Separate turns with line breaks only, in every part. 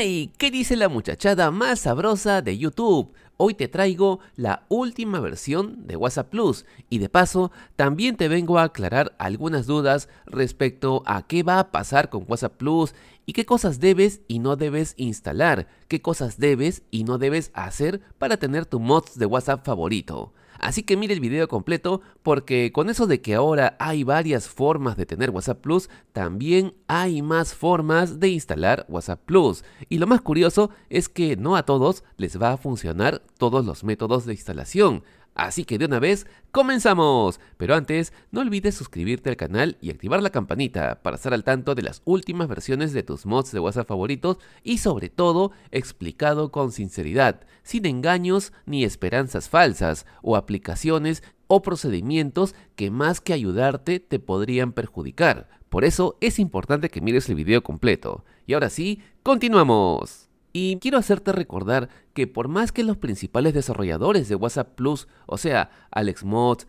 Hey, ¿qué dice la muchachada más sabrosa de YouTube? Hoy te traigo la última versión de WhatsApp Plus y de paso también te vengo a aclarar algunas dudas respecto a qué va a pasar con WhatsApp Plus y qué cosas debes y no debes instalar, qué cosas debes y no debes hacer para tener tu mods de WhatsApp favorito. Así que mire el video completo porque con eso de que ahora hay varias formas de tener WhatsApp Plus, también hay más formas de instalar WhatsApp Plus. Y lo más curioso es que no a todos les va a funcionar todos los métodos de instalación. Así que de una vez, comenzamos. Pero antes, no olvides suscribirte al canal y activar la campanita para estar al tanto de las últimas versiones de tus mods de WhatsApp favoritos y sobre todo explicado con sinceridad, sin engaños ni esperanzas falsas o aplicaciones o procedimientos que más que ayudarte te podrían perjudicar. Por eso es importante que mires el video completo. Y ahora sí, continuamos. Y quiero hacerte recordar que por más que los principales desarrolladores de WhatsApp Plus, o sea, AlexMods,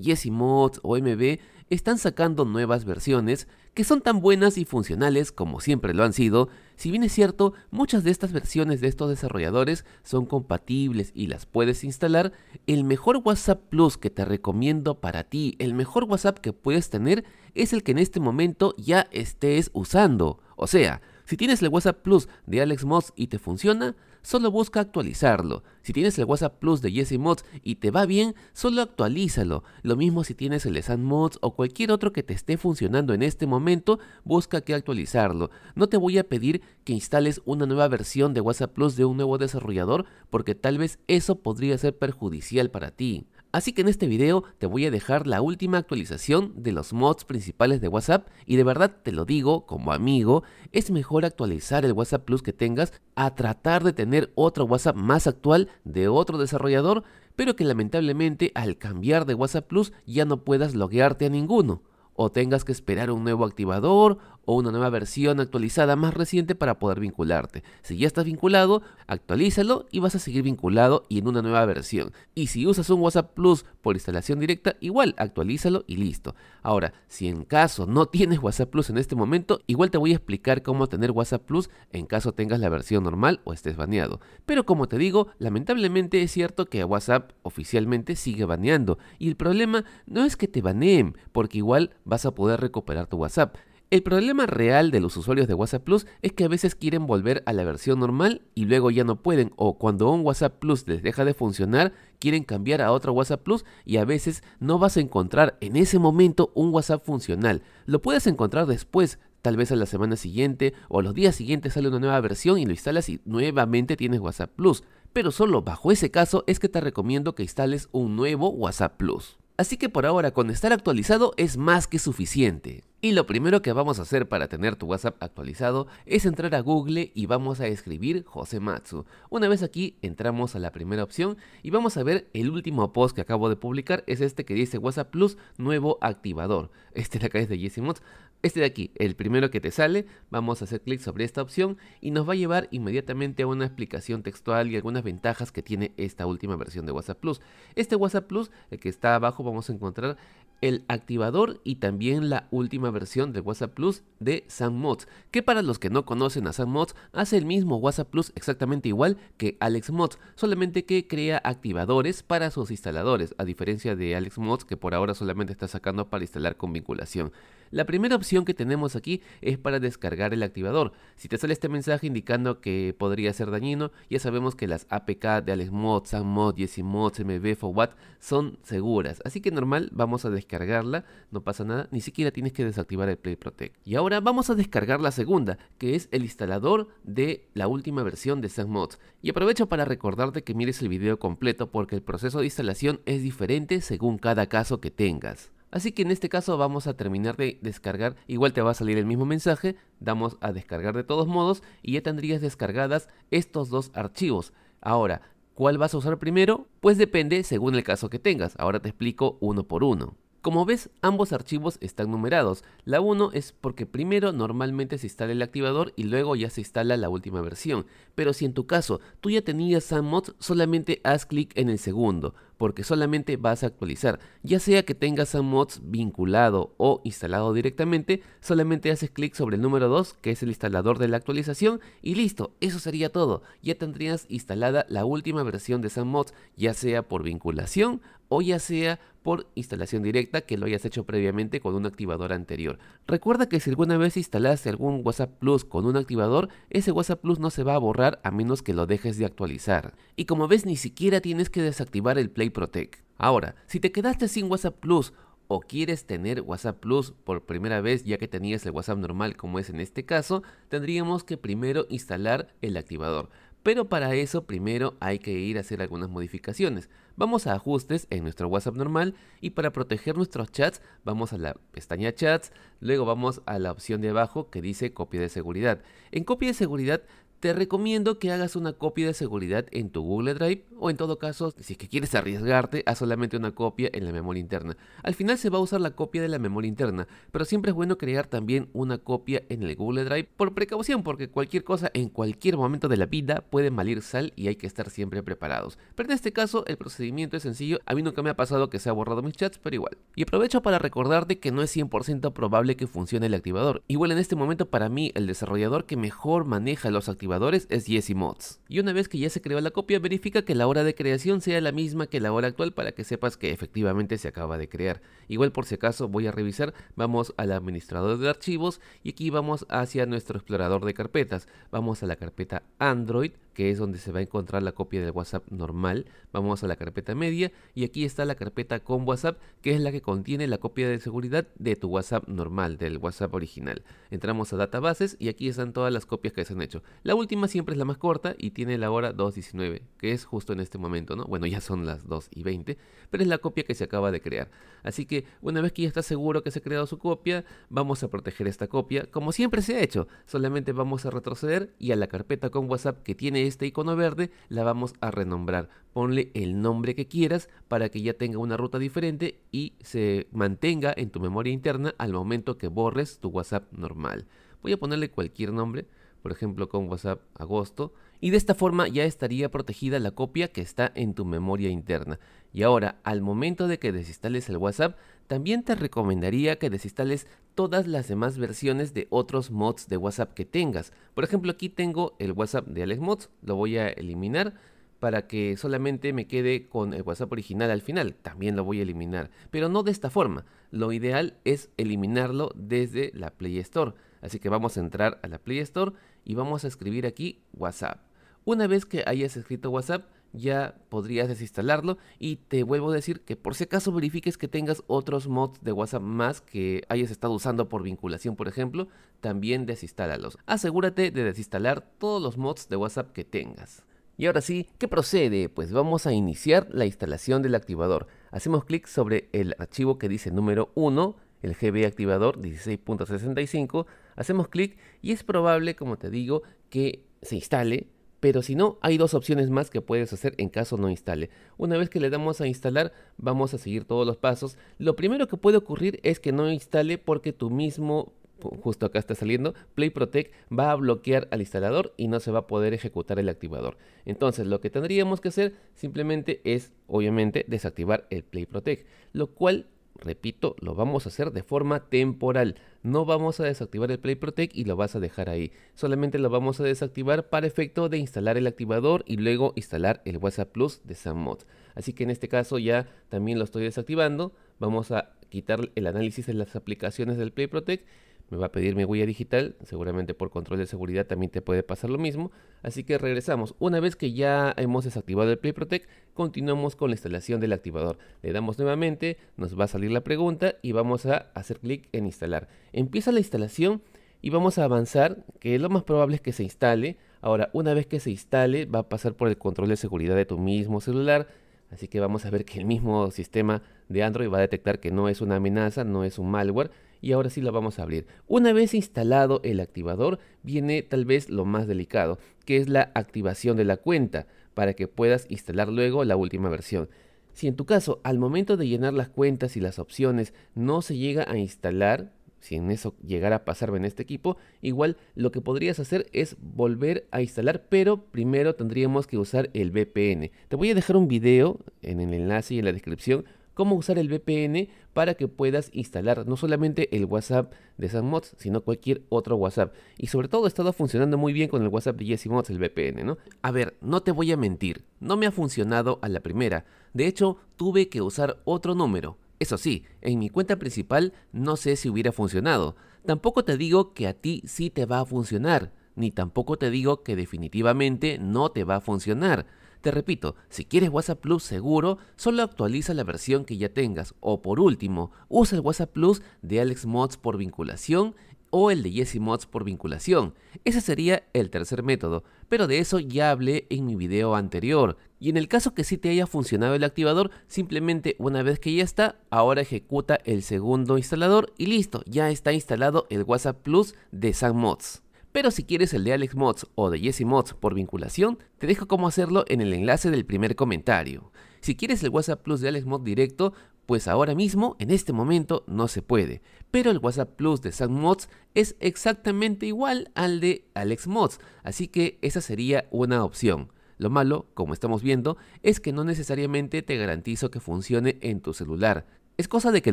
Jesse Mods o MB, están sacando nuevas versiones que son tan buenas y funcionales como siempre lo han sido, si bien es cierto, muchas de estas versiones de estos desarrolladores son compatibles y las puedes instalar, el mejor WhatsApp Plus que te recomiendo para ti, el mejor WhatsApp que puedes tener es el que en este momento ya estés usando. O sea, si tienes el WhatsApp Plus de Alex Mods y te funciona, solo busca actualizarlo. Si tienes el WhatsApp Plus de Jesse Mods y te va bien, solo actualízalo. Lo mismo si tienes el Sun Mods o cualquier otro que te esté funcionando en este momento, busca que actualizarlo. No te voy a pedir que instales una nueva versión de WhatsApp Plus de un nuevo desarrollador porque tal vez eso podría ser perjudicial para ti. Así que en este video te voy a dejar la última actualización de los mods principales de WhatsApp y de verdad te lo digo como amigo, es mejor actualizar el WhatsApp Plus que tengas a tratar de tener otro WhatsApp más actual de otro desarrollador, pero que lamentablemente al cambiar de WhatsApp Plus ya no puedas loguearte a ninguno o tengas que esperar un nuevo activador o una nueva versión actualizada más reciente para poder vincularte. Si ya estás vinculado, actualízalo y vas a seguir vinculado y en una nueva versión. Y si usas un WhatsApp Plus por instalación directa, igual actualízalo y listo. Ahora, si en caso no tienes WhatsApp Plus en este momento, igual te voy a explicar cómo tener WhatsApp Plus en caso tengas la versión normal o estés baneado. Pero como te digo, lamentablemente es cierto que WhatsApp oficialmente sigue baneando y el problema no es que te baneen, porque igual vas a poder recuperar tu WhatsApp, el problema real de los usuarios de WhatsApp Plus es que a veces quieren volver a la versión normal y luego ya no pueden o cuando un WhatsApp Plus les deja de funcionar quieren cambiar a otro WhatsApp Plus y a veces no vas a encontrar en ese momento un WhatsApp funcional. Lo puedes encontrar después, tal vez a la semana siguiente o a los días siguientes sale una nueva versión y lo instalas y nuevamente tienes WhatsApp Plus. Pero solo bajo ese caso es que te recomiendo que instales un nuevo WhatsApp Plus. Así que por ahora con estar actualizado es más que suficiente. Y lo primero que vamos a hacer para tener tu WhatsApp actualizado es entrar a Google y vamos a escribir José Matsu. Una vez aquí entramos a la primera opción y vamos a ver el último post que acabo de publicar es este que dice WhatsApp Plus nuevo activador. Este de acá es de Mods. Este de aquí, el primero que te sale, vamos a hacer clic sobre esta opción y nos va a llevar inmediatamente a una explicación textual y algunas ventajas que tiene esta última versión de WhatsApp Plus. Este WhatsApp Plus, el que está abajo, vamos a encontrar el activador y también la última versión de WhatsApp Plus de SamMods, que para los que no conocen a SamMods, hace el mismo WhatsApp Plus exactamente igual que AlexMods, solamente que crea activadores para sus instaladores, a diferencia de AlexMods que por ahora solamente está sacando para instalar con vinculación. La primera opción que tenemos aquí es para descargar el activador. Si te sale este mensaje indicando que podría ser dañino, ya sabemos que las APK de AlexMods, SamMods, mods MB, Fowat son seguras, así que normal vamos a descargar cargarla no pasa nada, ni siquiera tienes que desactivar el Play Protect. Y ahora vamos a descargar la segunda, que es el instalador de la última versión de mods Y aprovecho para recordarte que mires el video completo porque el proceso de instalación es diferente según cada caso que tengas. Así que en este caso vamos a terminar de descargar, igual te va a salir el mismo mensaje, damos a descargar de todos modos y ya tendrías descargadas estos dos archivos. Ahora, ¿cuál vas a usar primero? Pues depende según el caso que tengas, ahora te explico uno por uno. Como ves, ambos archivos están numerados. La 1 es porque primero normalmente se instala el activador y luego ya se instala la última versión. Pero si en tu caso tú ya tenías SunMods, solamente haz clic en el segundo porque solamente vas a actualizar. Ya sea que tengas a vinculado o instalado directamente, solamente haces clic sobre el número 2, que es el instalador de la actualización, y listo, eso sería todo. Ya tendrías instalada la última versión de SunMods, ya sea por vinculación o ya sea por instalación directa que lo hayas hecho previamente con un activador anterior. Recuerda que si alguna vez instalaste algún WhatsApp Plus con un activador, ese WhatsApp Plus no se va a borrar a menos que lo dejes de actualizar. Y como ves, ni siquiera tienes que desactivar el Play Protect. Ahora, si te quedaste sin WhatsApp Plus o quieres tener WhatsApp Plus por primera vez ya que tenías el WhatsApp normal como es en este caso, tendríamos que primero instalar el activador. Pero para eso primero hay que ir a hacer algunas modificaciones. Vamos a ajustes en nuestro WhatsApp normal y para proteger nuestros chats vamos a la pestaña chats, luego vamos a la opción de abajo que dice copia de seguridad. En copia de seguridad te recomiendo que hagas una copia de seguridad en tu Google Drive o en todo caso, si es que quieres arriesgarte, haz solamente una copia en la memoria interna. Al final se va a usar la copia de la memoria interna, pero siempre es bueno crear también una copia en el Google Drive por precaución, porque cualquier cosa en cualquier momento de la vida puede malir sal y hay que estar siempre preparados. Pero en este caso el procedimiento es sencillo, a mí nunca me ha pasado que se ha borrado mis chats, pero igual. Y aprovecho para recordarte que no es 100% probable que funcione el activador. Igual en este momento para mí el desarrollador que mejor maneja los activadores es es mods Y una vez que ya se creó la copia, verifica que la hora de creación sea la misma que la hora actual para que sepas que efectivamente se acaba de crear. Igual por si acaso voy a revisar, vamos al administrador de archivos y aquí vamos hacia nuestro explorador de carpetas. Vamos a la carpeta Android, que es donde se va a encontrar la copia del WhatsApp normal. Vamos a la carpeta media y aquí está la carpeta con WhatsApp, que es la que contiene la copia de seguridad de tu WhatsApp normal, del WhatsApp original. Entramos a databases y aquí están todas las copias que se han hecho. La última siempre es la más corta y tiene la hora 2.19, que es justo en este momento, ¿no? Bueno, ya son las 2.20, y pero es la copia que se acaba de crear. Así que una vez que ya está seguro que se ha creado su copia, vamos a proteger esta copia, como siempre se ha hecho. Solamente vamos a retroceder y a la carpeta con WhatsApp que tiene este icono verde la vamos a renombrar. Ponle el nombre que quieras para que ya tenga una ruta diferente y se mantenga en tu memoria interna al momento que borres tu WhatsApp normal. Voy a ponerle cualquier nombre, por ejemplo con WhatsApp agosto, y de esta forma ya estaría protegida la copia que está en tu memoria interna. Y ahora, al momento de que desinstales el WhatsApp, también te recomendaría que desinstales todas las demás versiones de otros mods de WhatsApp que tengas. Por ejemplo, aquí tengo el WhatsApp de Alex Mods, lo voy a eliminar para que solamente me quede con el WhatsApp original al final. También lo voy a eliminar, pero no de esta forma. Lo ideal es eliminarlo desde la Play Store. Así que vamos a entrar a la Play Store y vamos a escribir aquí WhatsApp. Una vez que hayas escrito WhatsApp, ya podrías desinstalarlo y te vuelvo a decir que por si acaso verifiques que tengas otros mods de WhatsApp más que hayas estado usando por vinculación por ejemplo, también desinstálalos. Asegúrate de desinstalar todos los mods de WhatsApp que tengas. Y ahora sí, ¿qué procede? Pues vamos a iniciar la instalación del activador. Hacemos clic sobre el archivo que dice número 1, el GB activador 16.65, hacemos clic y es probable, como te digo, que se instale pero si no, hay dos opciones más que puedes hacer en caso no instale. Una vez que le damos a instalar, vamos a seguir todos los pasos. Lo primero que puede ocurrir es que no instale porque tu mismo justo acá está saliendo, Play Protect va a bloquear al instalador y no se va a poder ejecutar el activador. Entonces lo que tendríamos que hacer simplemente es, obviamente, desactivar el Play Protect, lo cual Repito, lo vamos a hacer de forma temporal. No vamos a desactivar el Play Protect y lo vas a dejar ahí. Solamente lo vamos a desactivar para efecto de instalar el activador y luego instalar el WhatsApp Plus de SamMod. Así que en este caso ya también lo estoy desactivando. Vamos a quitar el análisis de las aplicaciones del Play Protect me va a pedir mi huella digital, seguramente por control de seguridad también te puede pasar lo mismo, así que regresamos. Una vez que ya hemos desactivado el Play Protect, continuamos con la instalación del activador. Le damos nuevamente, nos va a salir la pregunta y vamos a hacer clic en instalar. Empieza la instalación y vamos a avanzar, que lo más probable es que se instale. Ahora, una vez que se instale, va a pasar por el control de seguridad de tu mismo celular, así que vamos a ver que el mismo sistema de Android va a detectar que no es una amenaza, no es un malware, y ahora sí la vamos a abrir. Una vez instalado el activador viene tal vez lo más delicado, que es la activación de la cuenta para que puedas instalar luego la última versión. Si en tu caso al momento de llenar las cuentas y las opciones no se llega a instalar, si en eso llegara a pasarme en este equipo, igual lo que podrías hacer es volver a instalar, pero primero tendríamos que usar el VPN. Te voy a dejar un video en el enlace y en la descripción cómo usar el VPN para que puedas instalar no solamente el WhatsApp de mods, sino cualquier otro WhatsApp. Y sobre todo he estado funcionando muy bien con el WhatsApp de Jesse Mods, el VPN, ¿no? A ver, no te voy a mentir, no me ha funcionado a la primera. De hecho, tuve que usar otro número. Eso sí, en mi cuenta principal no sé si hubiera funcionado. Tampoco te digo que a ti sí te va a funcionar, ni tampoco te digo que definitivamente no te va a funcionar te repito, si quieres WhatsApp Plus seguro, solo actualiza la versión que ya tengas. O por último, usa el WhatsApp Plus de Alex Mods por vinculación o el de Jesse Mods por vinculación. Ese sería el tercer método, pero de eso ya hablé en mi video anterior. Y en el caso que sí te haya funcionado el activador, simplemente una vez que ya está, ahora ejecuta el segundo instalador y listo, ya está instalado el WhatsApp Plus de Sam Mods. Pero si quieres el de Alex Mods o de Jesse Mods por vinculación, te dejo cómo hacerlo en el enlace del primer comentario. Si quieres el WhatsApp Plus de Alex Mod directo, pues ahora mismo, en este momento, no se puede. Pero el WhatsApp Plus de Sam Mods es exactamente igual al de Alex Mods, así que esa sería una opción. Lo malo, como estamos viendo, es que no necesariamente te garantizo que funcione en tu celular. Es cosa de que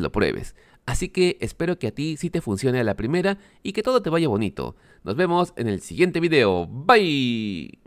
lo pruebes. Así que espero que a ti sí te funcione la primera y que todo te vaya bonito. Nos vemos en el siguiente video. Bye.